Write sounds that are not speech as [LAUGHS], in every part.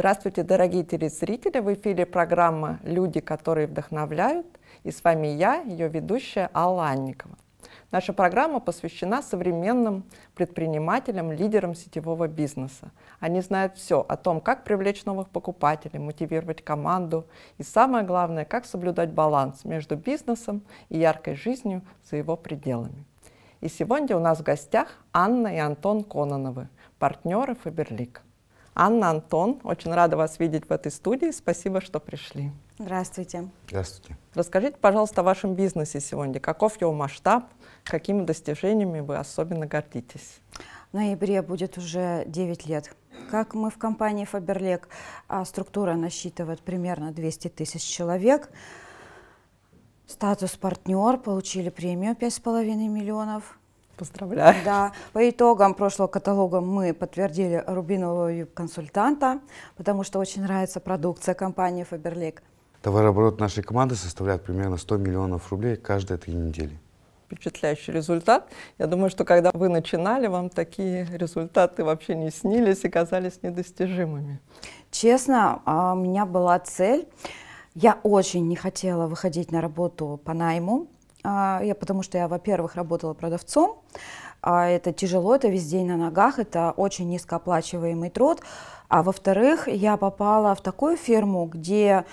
Здравствуйте, дорогие телезрители! В эфире программа «Люди, которые вдохновляют» и с вами я, ее ведущая Алла Анникова. Наша программа посвящена современным предпринимателям, лидерам сетевого бизнеса. Они знают все о том, как привлечь новых покупателей, мотивировать команду и, самое главное, как соблюдать баланс между бизнесом и яркой жизнью за его пределами. И сегодня у нас в гостях Анна и Антон Кононовы, партнеры Фаберлик. Анна, Антон, очень рада вас видеть в этой студии. Спасибо, что пришли. Здравствуйте. Здравствуйте. Расскажите, пожалуйста, о вашем бизнесе сегодня. Каков его масштаб? Какими достижениями вы особенно гордитесь? В ноябре будет уже 9 лет. Как мы в компании Faberlec, а структура насчитывает примерно 200 тысяч человек. Статус партнер, получили премию 5,5 миллионов. Поздравляю. Да, по итогам прошлого каталога мы подтвердили рубинового консультанта, потому что очень нравится продукция компании Faberlic. Товарооборот нашей команды составляет примерно 100 миллионов рублей каждые три недели. Впечатляющий результат. Я думаю, что когда вы начинали, вам такие результаты вообще не снились и казались недостижимыми. Честно, а, у меня была цель. Я очень не хотела выходить на работу по найму, а, я, потому что я, во-первых, работала продавцом, а это тяжело, это весь день на ногах, это очень низкооплачиваемый труд. А во-вторых, я попала в такую фирму, где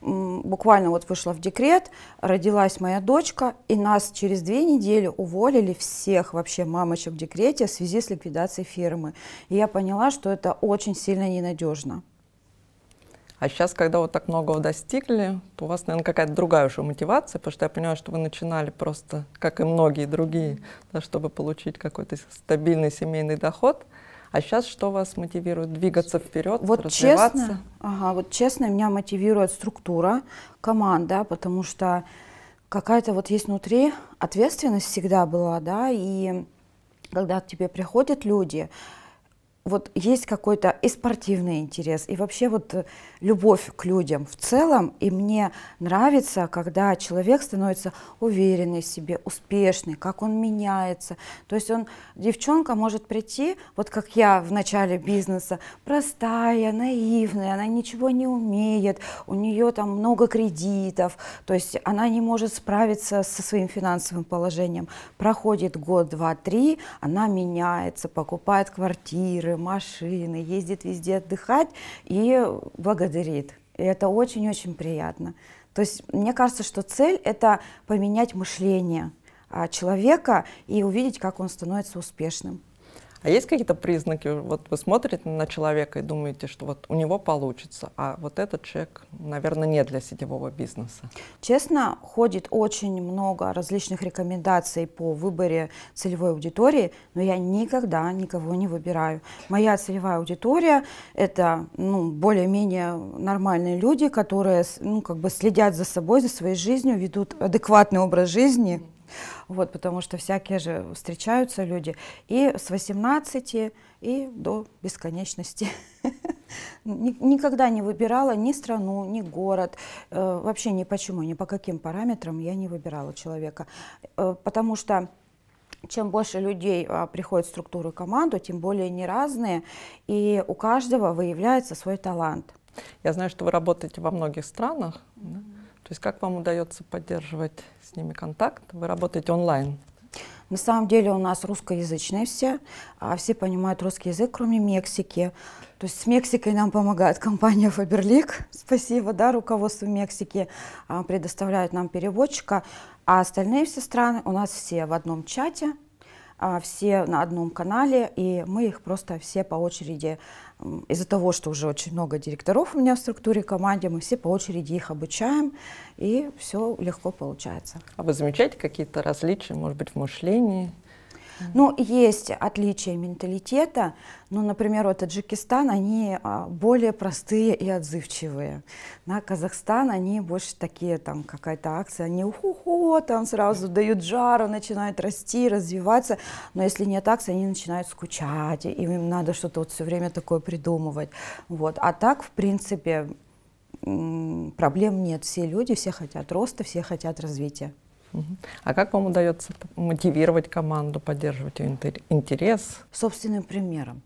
буквально вот вышла в декрет, родилась моя дочка, и нас через две недели уволили всех вообще мамочек в декрете в связи с ликвидацией фирмы. И я поняла, что это очень сильно ненадежно. А сейчас, когда вот так многого достигли, то у вас, наверное, какая-то другая уже мотивация, потому что я понимаю, что вы начинали просто, как и многие другие, да, чтобы получить какой-то стабильный семейный доход. А сейчас что вас мотивирует двигаться вперед, вот развиваться? Честно, ага, вот честно, меня мотивирует структура, команда, потому что какая-то вот есть внутри ответственность всегда была, да, и когда к тебе приходят люди, вот есть какой-то и спортивный интерес, и вообще вот э, любовь к людям в целом. И мне нравится, когда человек становится уверенный в себе, успешный, как он меняется. То есть он, девчонка может прийти, вот как я в начале бизнеса, простая, наивная, она ничего не умеет, у нее там много кредитов, то есть она не может справиться со своим финансовым положением. Проходит год, два, три, она меняется, покупает квартиры, машины, ездит везде отдыхать и благодарит. И это очень-очень приятно. То есть мне кажется, что цель — это поменять мышление а, человека и увидеть, как он становится успешным. А есть какие-то признаки? Вот вы смотрите на человека и думаете, что вот у него получится, а вот этот человек, наверное, не для сетевого бизнеса. Честно, ходит очень много различных рекомендаций по выборе целевой аудитории, но я никогда никого не выбираю. Моя целевая аудитория — это ну, более-менее нормальные люди, которые ну, как бы следят за собой, за своей жизнью, ведут адекватный образ жизни. Вот, потому что всякие же встречаются люди. И с 18 и до бесконечности. [LAUGHS] Никогда не выбирала ни страну, ни город. Э, вообще ни почему, ни по каким параметрам я не выбирала человека. Э, потому что чем больше людей а, приходит в структуру команду, тем более не разные, и у каждого выявляется свой талант. Я знаю, что вы работаете во многих странах. Да? То есть как вам удается поддерживать с ними контакт? Вы работаете онлайн? На самом деле у нас русскоязычные все, а все понимают русский язык, кроме Мексики. То есть с Мексикой нам помогает компания Faberlic, спасибо, да, руководству Мексики, а, предоставляет нам переводчика, а остальные все страны у нас все в одном чате, а, все на одном канале, и мы их просто все по очереди из-за того, что уже очень много директоров у меня в структуре команде, мы все по очереди их обучаем, и все легко получается. А вы замечаете какие-то различия, может быть, в мышлении ну есть отличия менталитета. Ну, например, вот Таджикистан, они а, более простые и отзывчивые. На Казахстан они больше такие, там, какая-то акция, они уху-ху, там сразу дают жару, начинают расти, развиваться. Но если нет акции, они начинают скучать, и им надо что-то вот все время такое придумывать. Вот. А так, в принципе, проблем нет. Все люди, все хотят роста, все хотят развития. А как вам удается мотивировать команду, поддерживать ее интерес? Собственным примером.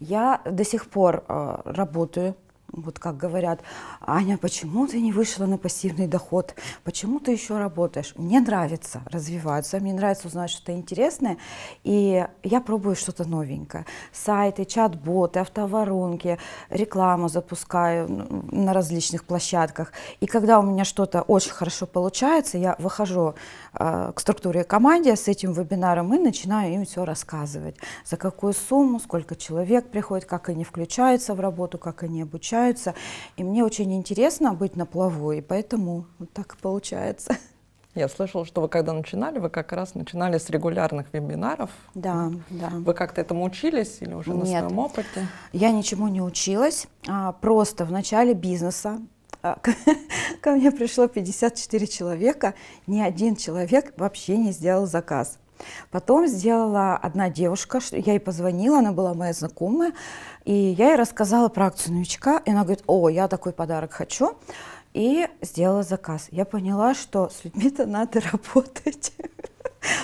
Я до сих пор э, работаю вот как говорят, Аня, почему ты не вышла на пассивный доход? Почему ты еще работаешь? Мне нравится развиваться, мне нравится узнать что-то интересное, и я пробую что-то новенькое. Сайты, чат-боты, автоворонки, рекламу запускаю на различных площадках. И когда у меня что-то очень хорошо получается, я выхожу э, к структуре команды с этим вебинаром и начинаю им все рассказывать. За какую сумму, сколько человек приходит, как они включаются в работу, как они обучаются встречаются. И мне очень интересно быть на плаву, и поэтому вот так получается. [LAUGHS] Я слышала, что вы когда начинали, вы как раз начинали с регулярных вебинаров. Да, да. Вы как-то этому учились или уже Нет, на своем опыте? Я ничему не училась. А, просто в начале бизнеса а, [LAUGHS] ко мне пришло 54 человека, ни один человек вообще не сделал заказ. Потом сделала одна девушка, я ей позвонила, она была моя знакомая, и я ей рассказала про акцию новичка, и она говорит, о, я такой подарок хочу, и сделала заказ. Я поняла, что с людьми-то надо [LAUGHS] работать.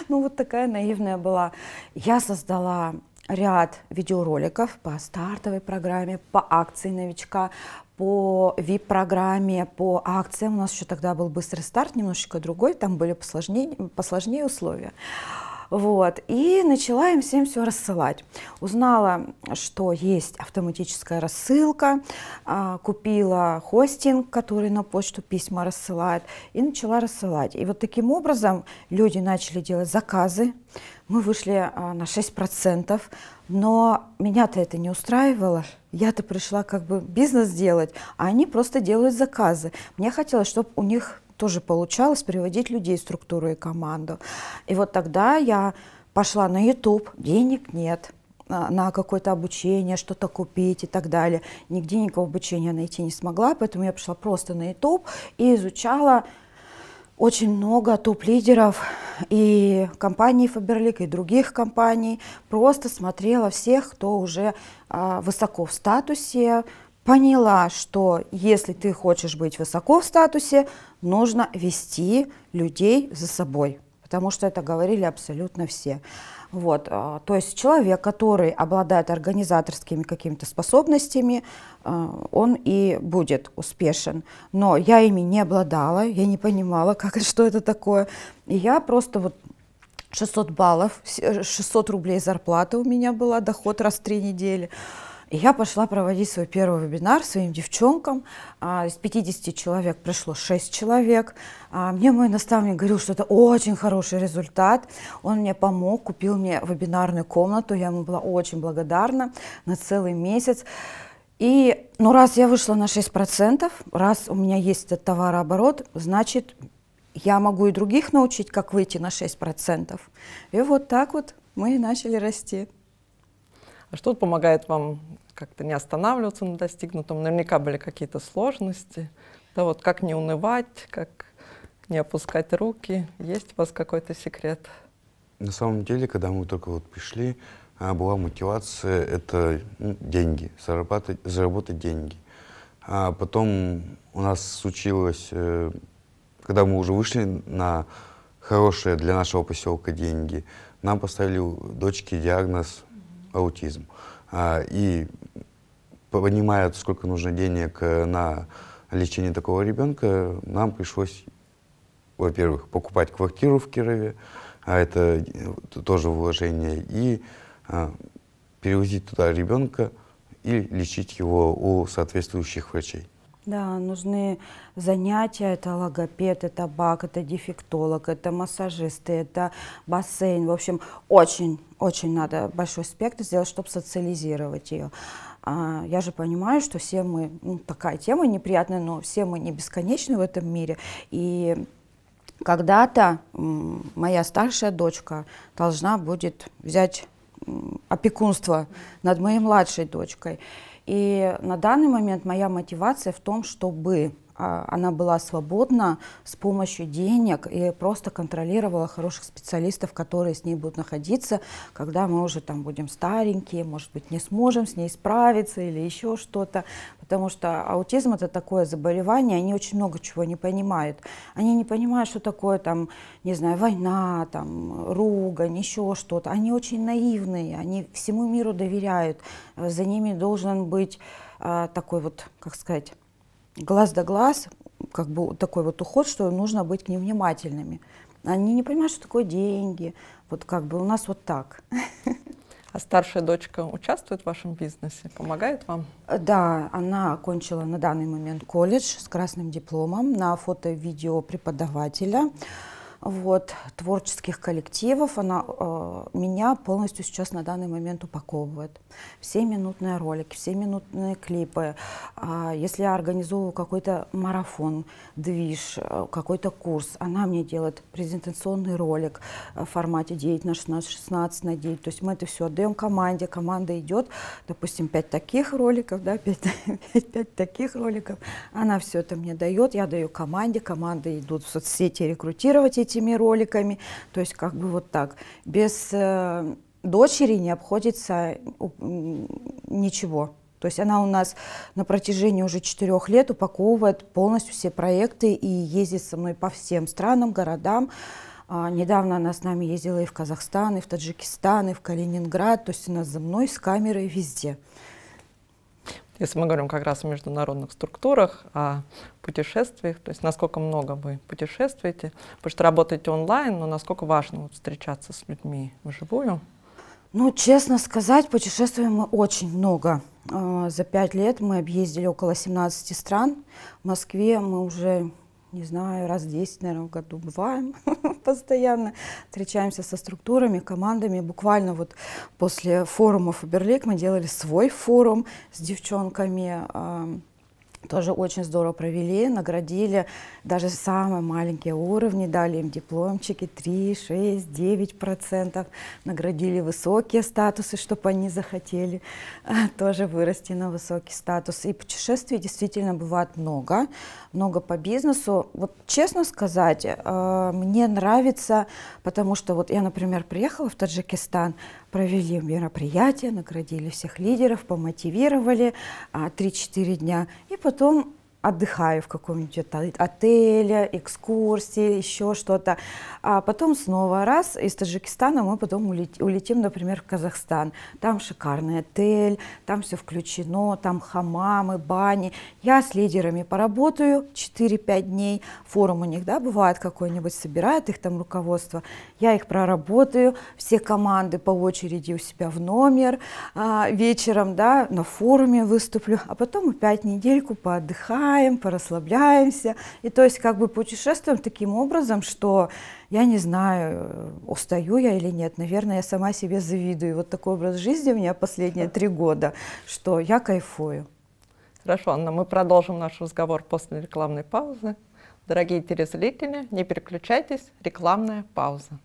Ну, вот такая наивная была. Я создала ряд видеороликов по стартовой программе, по акции новичка, по VIP-программе, по акциям. У нас еще тогда был быстрый старт, немножечко другой, там были посложнее, посложнее условия. Вот. И начала им всем все рассылать. Узнала, что есть автоматическая рассылка, а, купила хостинг, который на почту письма рассылает, и начала рассылать. И вот таким образом люди начали делать заказы, мы вышли а, на 6%, но меня-то это не устраивало. Я-то пришла как бы бизнес делать, а они просто делают заказы. Мне хотелось, чтобы у них тоже получалось приводить людей, структуру и команду. И вот тогда я пошла на YouTube, денег нет, а, на какое-то обучение, что-то купить и так далее. Нигде никакого обучения найти не смогла, поэтому я пошла просто на YouTube и изучала очень много топ-лидеров и компании Faberlic, и других компаний. Просто смотрела всех, кто уже а, высоко в статусе, поняла, что если ты хочешь быть высоко в статусе, нужно вести людей за собой, потому что это говорили абсолютно все. Вот, а, то есть человек, который обладает организаторскими какими-то способностями, а, он и будет успешен. Но я ими не обладала, я не понимала, [LAUGHS] как что это такое. И я просто вот 600 баллов, 600 э, рублей зарплаты у меня была, доход раз в три недели. И я пошла проводить свой первый вебинар своим девчонкам. А, из 50 человек пришло 6 человек. А, мне мой наставник говорил, что это очень хороший результат. Он мне помог, купил мне вебинарную комнату. Я ему была очень благодарна на целый месяц. И, ну, раз я вышла на 6%, раз у меня есть этот товарооборот, значит, я могу и других научить, как выйти на 6%. И вот так вот мы и начали расти. А что помогает вам как-то не останавливаться на достигнутом? Наверняка были какие-то сложности. Да вот как не унывать, как не опускать руки. Есть у вас какой-то секрет? На самом деле, когда мы только вот пришли, а, была мотивация — это ну, деньги, заработать, заработать деньги. А потом у нас случилось, э, когда мы уже вышли на хорошие для нашего поселка деньги, нам поставили дочке диагноз аутизм. А, и понимают, сколько нужно денег э, на лечение такого ребенка, нам пришлось, во-первых, покупать квартиру в Кирове, а это э, тоже вложение, и э, перевозить туда ребенка и лечить его у соответствующих врачей. Да, нужны занятия, это логопед, это бак, это дефектолог, это массажисты, это бассейн. В общем, очень, очень надо большой спектр сделать, чтобы социализировать ее. А, я же понимаю, что все мы, ну, такая тема неприятная, но все мы не бесконечны в этом мире. И когда-то моя старшая дочка должна будет взять опекунство над моей младшей дочкой. И на данный момент моя мотивация в том, чтобы а, она была свободна с помощью денег и просто контролировала хороших специалистов, которые с ней будут находиться, когда мы уже там будем старенькие, может быть, не сможем с ней справиться или еще что-то. Потому что аутизм это такое заболевание, они очень много чего не понимают. Они не понимают, что такое там, не знаю, война, там, ругань, еще что-то. Они очень наивные, они всему миру доверяют. За ними должен быть а, такой вот, как сказать, глаз да глаз, как бы такой вот уход, что нужно быть к ним внимательными. Они не понимают, что такое деньги. Вот как бы у нас вот так. А старшая дочка участвует в вашем бизнесе, помогает вам? Да, она окончила на данный момент колледж с красным дипломом на фото-видео преподавателя. преподавателя вот, творческих коллективов, она э, меня полностью сейчас на данный момент упаковывает. Все минутные ролики, все минутные клипы. Э, если я организовываю какой-то марафон, движ, э, какой-то курс, она мне делает презентационный ролик в формате 9 на 16, 16 на 9. То есть мы это все отдаем команде, команда идет, допустим, 5 таких роликов, да, 5, 5, 5 таких роликов. Она все это мне дает, я даю команде, команды идут в соцсети рекрутировать эти этими роликами. То есть как бы вот так. Без э, дочери не обходится ничего. То есть она у нас на протяжении уже четырех лет упаковывает полностью все проекты и ездит со мной по всем странам, городам. А, недавно она с нами ездила и в Казахстан, и в Таджикистан, и в Калининград. То есть она за мной с камерой везде. Если мы говорим как раз о международных структурах, о путешествиях, то есть насколько много вы путешествуете, потому что работаете онлайн, но насколько важно вот, встречаться с людьми вживую? Ну, честно сказать, путешествуем мы очень много. А, за пять лет мы объездили около 17 стран. В Москве мы уже не знаю, раз 10, наверное, в году бываем [LAUGHS] постоянно. Встречаемся со структурами, командами. Буквально вот после форума Фаберлик мы делали свой форум с девчонками. А, тоже очень здорово провели, наградили даже самые маленькие уровни, дали им дипломчики 3, 6, 9 процентов, наградили высокие статусы, чтобы они захотели [LAUGHS] тоже вырасти на высокий статус. И путешествий действительно бывает много много по бизнесу. Вот честно сказать, э, мне нравится, потому что вот я, например, приехала в Таджикистан, провели мероприятие, наградили всех лидеров, помотивировали 3-4 а, дня, и потом отдыхаю в каком-нибудь отеле, экскурсии, еще что-то. А потом снова раз из Таджикистана мы потом улетим, например, в Казахстан. Там шикарный отель, там все включено, там хамамы, бани. Я с лидерами поработаю 4-5 дней. Форум у них, да, бывает какой-нибудь, собирает их там руководство. Я их проработаю, все команды по очереди у себя в номер. А вечером, да, на форуме выступлю. А потом опять недельку поотдыхаю погуляем, порасслабляемся. И то есть как бы путешествуем таким образом, что я не знаю, устаю я или нет. Наверное, я сама себе завидую. Вот такой образ жизни у меня последние три года, что я кайфую. Хорошо, Анна, мы продолжим наш разговор после рекламной паузы. Дорогие телезрители, не переключайтесь, рекламная пауза.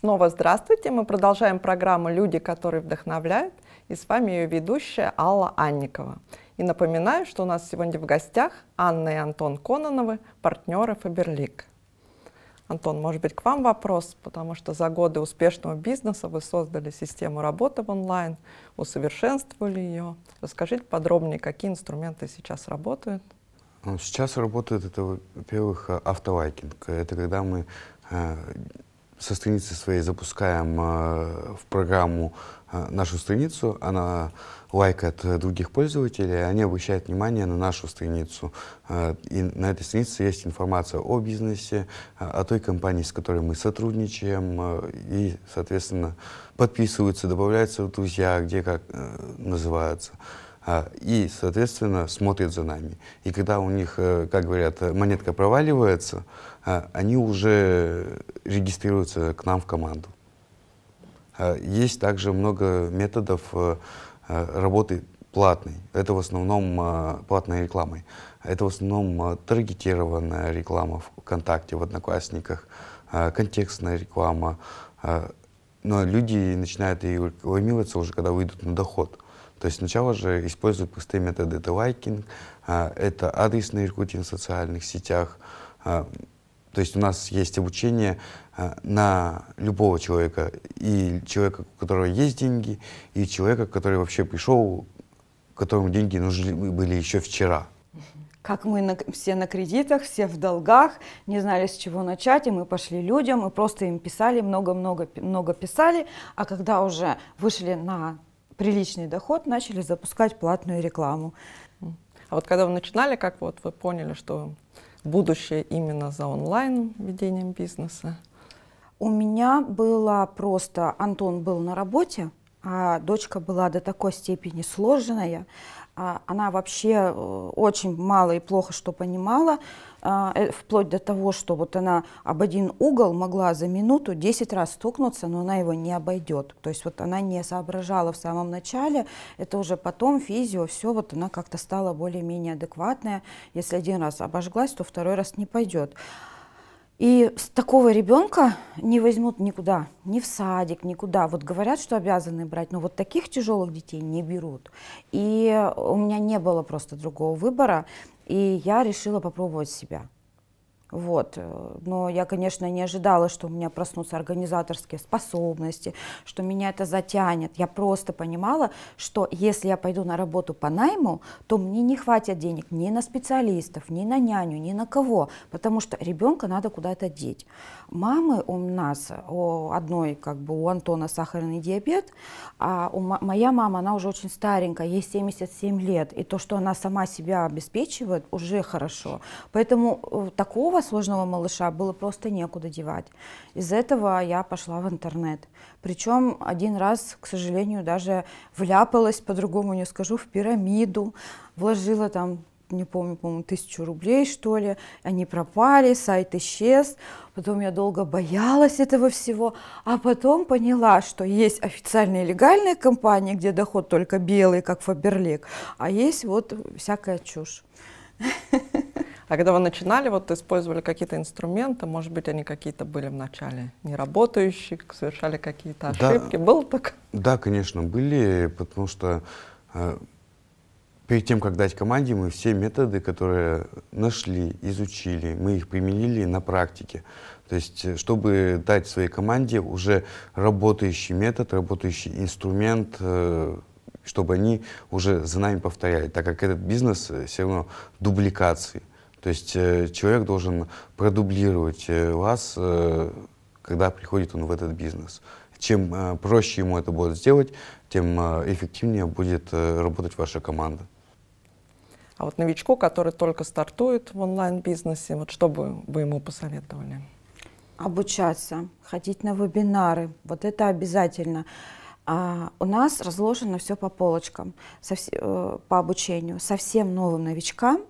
Снова здравствуйте. Мы продолжаем программу «Люди, которые вдохновляют». И с вами ее ведущая Алла Анникова. И напоминаю, что у нас сегодня в гостях Анна и Антон Кононовы, партнеры «Фаберлик». Антон, может быть, к вам вопрос, потому что за годы успешного бизнеса вы создали систему работы в онлайн, усовершенствовали ее. Расскажите подробнее, какие инструменты сейчас работают? Сейчас работает это, во-первых, автолайкинг. Это когда мы э, со страницы своей запускаем э, в программу э, нашу страницу, она лайкает других пользователей, они обращают внимание на нашу страницу. Э, и на этой странице есть информация о бизнесе, о той компании, с которой мы сотрудничаем, и, соответственно, подписываются, добавляются в друзья, где как называются. А, и, соответственно, смотрят за нами. И когда у них, э, как говорят, монетка проваливается, а, они уже регистрируются к нам в команду. А, есть также много методов э, э, работы платной. Это в основном платной рекламой. Это в основном таргетированная реклама в ВКонтакте, в Одноклассниках, контекстная реклама. Но люди начинают и рекламироваться уже, когда выйдут на доход – то есть сначала же используют простые методы. Это лайкинг, а, это адресные рекрутинг в социальных сетях. А, то есть у нас есть обучение а, на любого человека. И человека, у которого есть деньги, и человека, который вообще пришел, которому деньги нужны были еще вчера как мы на, все на кредитах, все в долгах, не знали, с чего начать, и мы пошли людям, мы просто им писали, много-много много писали, а когда уже вышли на приличный доход, начали запускать платную рекламу. А вот когда вы начинали, как вот вы поняли, что будущее именно за онлайн ведением бизнеса? У меня было просто, Антон был на работе, а дочка была до такой степени сложенная, а она вообще э, очень мало и плохо что понимала, а, э, вплоть до того, что вот она об один угол могла за минуту 10 раз стукнуться, но она его не обойдет. То есть вот она не соображала в самом начале, это уже потом физио, все, вот она как-то стала более-менее адекватная. Если один раз обожглась, то второй раз не пойдет. И с такого ребенка не возьмут никуда, ни в садик, никуда. Вот говорят, что обязаны брать, но вот таких тяжелых детей не берут. И у меня не было просто другого выбора, и я решила попробовать себя. Вот. Э, но я, конечно, не ожидала, что у меня проснутся организаторские способности, что меня это затянет. Я просто понимала, что если я пойду на работу по найму, то мне не хватит денег ни на специалистов, ни на няню, ни на кого, потому что ребенка надо куда-то деть. Мамы у нас, у одной, как бы у Антона сахарный диабет, а у моя мама, она уже очень старенькая, ей 77 лет, и то, что она сама себя обеспечивает, уже хорошо. Поэтому э, такого Второго сложного малыша было просто некуда девать. Из за этого я пошла в интернет. Причем один раз, к сожалению, даже вляпалась, по-другому не скажу, в пирамиду. Вложила там не помню, по-моему, тысячу рублей, что ли. Они пропали, сайт исчез. Потом я долго боялась этого всего. А потом поняла, что есть официальные легальные компании, где доход только белый, как Фаберлик, а есть вот всякая чушь. [LAUGHS] А когда вы начинали, вот использовали какие-то инструменты, может быть, они какие-то были вначале начале неработающие, совершали какие-то ошибки? Да, Было так? Да, конечно, были, потому что э, перед тем, как дать команде, мы все методы, которые нашли, изучили, мы их применили на практике. То есть, э, чтобы дать своей команде уже работающий метод, работающий инструмент, э, чтобы они уже за нами повторяли, так как этот бизнес э, все равно дубликации. То есть э, человек должен продублировать вас, э, э, когда приходит он в этот бизнес. Чем проще ему это будет сделать, тем эффективнее будет работать ваша команда. А вот новичку, который только стартует в онлайн-бизнесе, вот что бы вы ему посоветовали? Обучаться, ходить на вебинары, вот это обязательно. А у нас разложено все по полочкам, со, по обучению. Совсем новым новичкам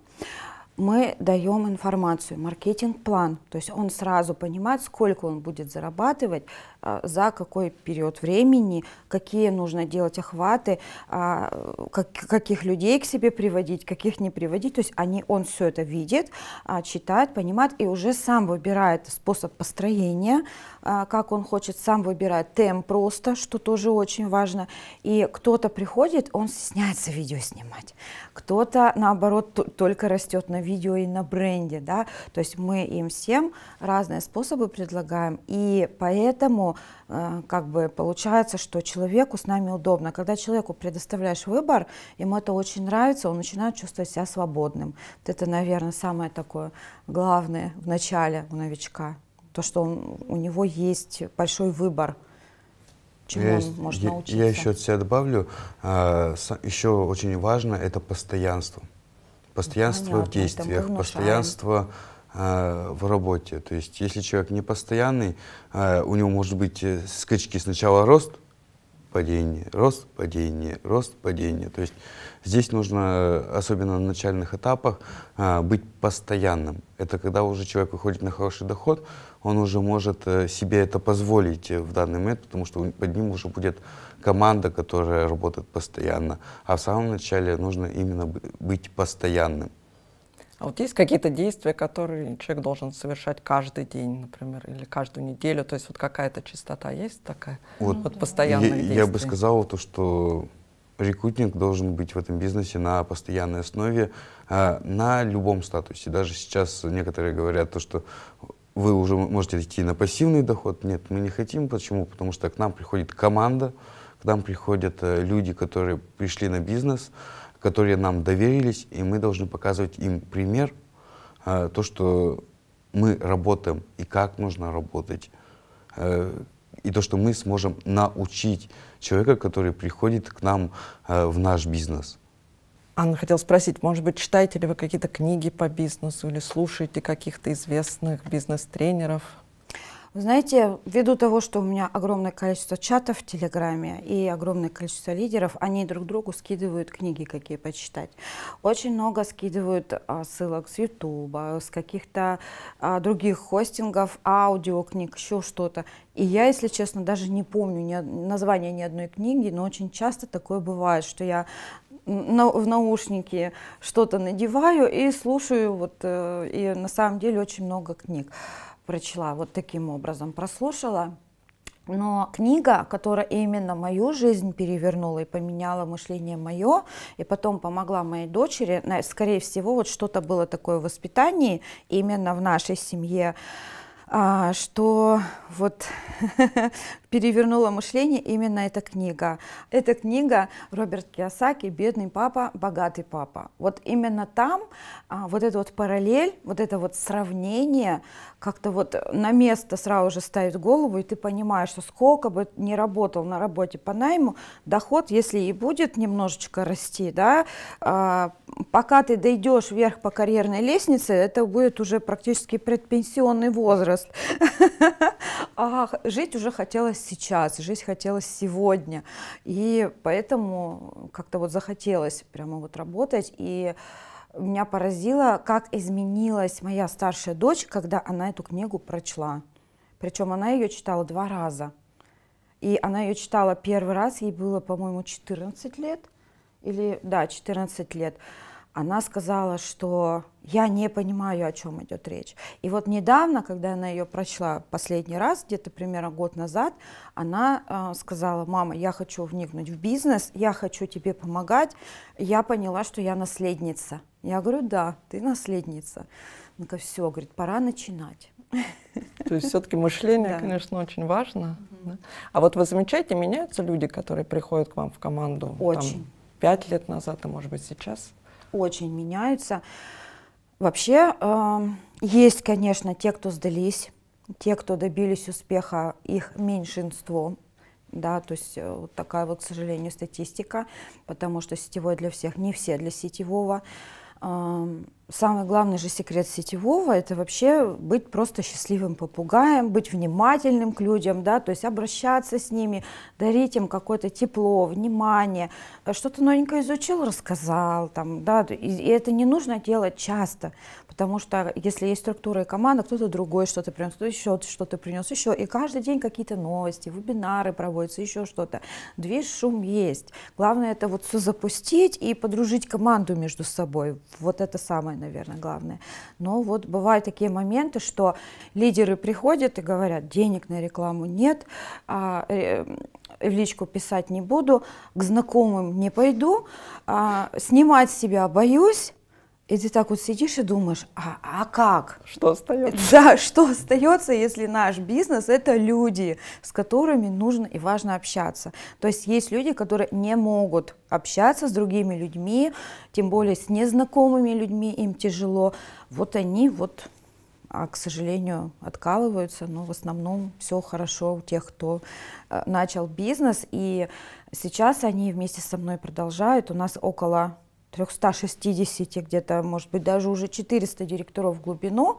мы даем информацию, маркетинг-план, то есть он сразу понимает, сколько он будет зарабатывать, а, за какой период времени, какие нужно делать охваты, а, каких людей к себе приводить, каких не приводить. То есть они, он все это видит, а, читает, понимает и уже сам выбирает способ построения, как он хочет, сам выбирает темп просто, что тоже очень важно. И кто-то приходит, он стесняется видео снимать, кто-то, наоборот, только растет на видео видео и на бренде, да, то есть мы им всем разные способы предлагаем, и поэтому э, как бы получается, что человеку с нами удобно. Когда человеку предоставляешь выбор, ему это очень нравится, он начинает чувствовать себя свободным. Вот это, наверное, самое такое главное в начале у новичка, то, что он, у него есть большой выбор чему я, он может научиться. Я еще от себя добавлю, а, еще очень важно это постоянство. Постоянство Понятно, в действиях, постоянство э, в работе. То есть, если человек не непостоянный, э, у него может быть э, скачки сначала рост, падение, рост, падение, рост, падение. То есть здесь нужно, особенно на начальных этапах, быть постоянным. Это когда уже человек выходит на хороший доход, он уже может себе это позволить в данный момент, потому что под ним уже будет команда, которая работает постоянно. А в самом начале нужно именно быть постоянным. А вот есть какие-то действия, которые человек должен совершать каждый день, например, или каждую неделю? То есть вот какая-то частота есть такая? Вот, вот постоянные я, действия? Я бы сказал то, что рекрутинг должен быть в этом бизнесе на постоянной основе, а, на любом статусе. Даже сейчас некоторые говорят то, что вы уже можете идти на пассивный доход. Нет, мы не хотим. Почему? Потому что к нам приходит команда, к нам приходят э, люди, которые пришли на бизнес, которые нам доверились, и мы должны показывать им пример, э, то, что мы работаем и как нужно работать. Э, и то, что мы сможем научить человека, который приходит к нам в наш бизнес. Анна хотела спросить, может быть, читаете ли вы какие-то книги по бизнесу или слушаете каких-то известных бизнес-тренеров? Знаете, ввиду того, что у меня огромное количество чатов в Телеграме и огромное количество лидеров, они друг другу скидывают книги, какие почитать. Очень много скидывают а, ссылок с Ютуба, с каких-то а, других хостингов, аудиокниг, еще что-то. И я, если честно, даже не помню ни, название ни одной книги, но очень часто такое бывает, что я в наушники что-то надеваю и слушаю, вот, э, и на самом деле очень много книг прочла вот таким образом, прослушала. Но книга, которая именно мою жизнь перевернула и поменяла мышление мое, и потом помогла моей дочери, скорее всего, вот что-то было такое в воспитании именно в нашей семье, а, что вот [LAUGHS] перевернула мышление именно эта книга. Эта книга Роберт Киосаки «Бедный папа, богатый папа». Вот именно там а, вот эта вот параллель, вот это вот сравнение как-то вот на место сразу же ставит голову, и ты понимаешь, что сколько бы ни работал на работе по найму, доход, если и будет немножечко расти, да, а, пока ты дойдешь вверх по карьерной лестнице, это будет уже практически предпенсионный возраст. [LAUGHS] А жить уже хотелось хотелось сейчас, жизнь хотелось сегодня. И поэтому как-то вот захотелось прямо вот работать. И меня поразило, как изменилась моя старшая дочь, когда она эту книгу прочла. Причем она ее читала два раза. И она ее читала первый раз, ей было, по-моему, 14 лет. Или, да, 14 лет она сказала, что я не понимаю, о чем идет речь. И вот недавно, когда она ее прочла последний раз, где-то примерно год назад, она э, сказала, мама, я хочу вникнуть в бизнес, я хочу тебе помогать, я поняла, что я наследница. Я говорю, да, ты наследница. Она говорит, все, говорит, пора начинать. То есть все-таки мышление, [LAUGHS] конечно, очень важно. А вот вы замечаете, меняются люди, которые приходят к вам в команду? Очень. пять лет назад, а может быть сейчас? очень меняются. Вообще э, есть, конечно, те, кто сдались, те, кто добились успеха, их меньшинство, да, то есть э, вот такая вот, к сожалению, статистика, потому что сетевой для всех, не все для сетевого. Э, Самый главный же секрет сетевого – это вообще быть просто счастливым попугаем, быть внимательным к людям, да, то есть обращаться с ними, дарить им какое-то тепло, внимание. Э, что-то новенькое изучил, рассказал, там, да, и это не нужно делать часто, потому что если есть структура и команда, кто-то другой что-то принес, кто еще что-то принес, еще, и каждый день какие-то новости, вебинары проводятся, еще что-то. Движ, шум есть. Главное – это вот все запустить и подружить команду между собой. Вот это самое наверное, главное. Но вот бывают такие моменты, что лидеры приходят и говорят, денег на рекламу нет, а, э, э, в личку писать не буду, к знакомым не пойду, а, снимать себя боюсь, и ты так вот сидишь и думаешь, а, а как? Что остается? Да, [LAUGHS] что остается, если наш бизнес – это люди, с которыми нужно и важно общаться. То есть есть люди, которые не могут общаться с другими людьми, тем более с незнакомыми людьми, им тяжело. Вот они вот а, к сожалению, откалываются, но в основном все хорошо у тех, кто э, начал бизнес, и сейчас они вместе со мной продолжают. У нас около 360, где-то, может быть, даже уже 400 директоров в глубину.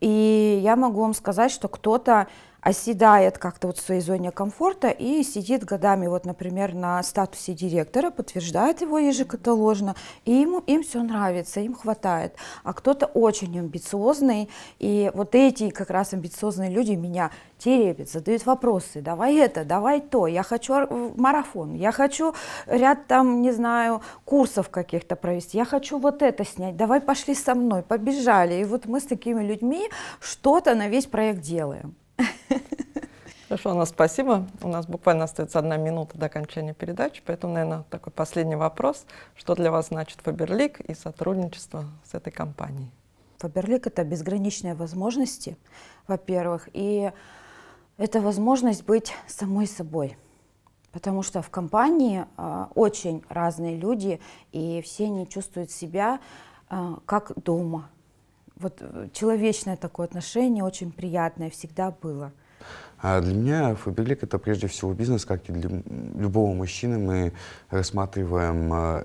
И я могу вам сказать, что кто-то оседает как-то вот в своей зоне комфорта и сидит годами, вот, например, на статусе директора, подтверждает его ежекаталожно, и ему, им все нравится, им хватает. А кто-то очень амбициозный, и вот эти как раз амбициозные люди меня теребят, задают вопросы, давай это, давай то, я хочу марафон, я хочу ряд там, не знаю, курсов каких-то провести, я хочу вот это снять, давай пошли со мной, побежали. И вот мы с такими людьми что-то на весь проект делаем. [LAUGHS] Хорошо, Анна, спасибо. У нас буквально остается одна минута до окончания передачи, поэтому, наверное, такой последний вопрос. Что для вас значит Фаберлик и сотрудничество с этой компанией? Фаберлик — это безграничные возможности, во-первых, и это возможность быть самой собой. Потому что в компании э, очень разные люди, и все они чувствуют себя э, как дома — вот э, человечное такое отношение, очень приятное всегда было. А для меня Фаберлик — это прежде всего бизнес, как и для любого мужчины. Мы рассматриваем э,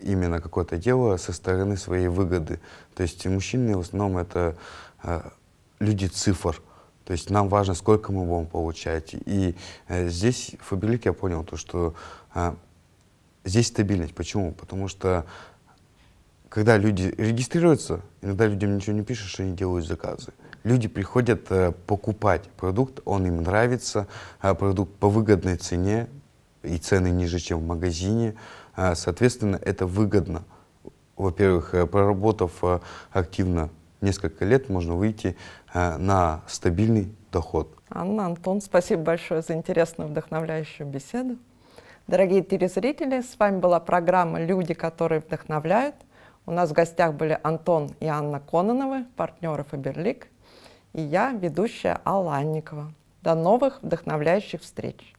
именно какое-то дело со стороны своей выгоды. То есть мужчины в основном это э, люди цифр. То есть нам важно, сколько мы будем получать. И здесь Фаберлик я понял то, что здесь стабильность. Почему? Потому что когда люди регистрируются, иногда людям ничего не пишешь, они делают заказы. Люди приходят э, покупать продукт, он им нравится, э, продукт по выгодной цене, и цены ниже, чем в магазине. Э, соответственно, это выгодно. Во-первых, э, проработав э, активно несколько лет, можно выйти э, на стабильный доход. Анна, Антон, спасибо большое за интересную, вдохновляющую беседу. Дорогие телезрители, с вами была программа «Люди, которые вдохновляют». У нас в гостях были Антон и Анна Кононовы, партнеры Фаберлик, и я, ведущая Алла Анникова. До новых вдохновляющих встреч!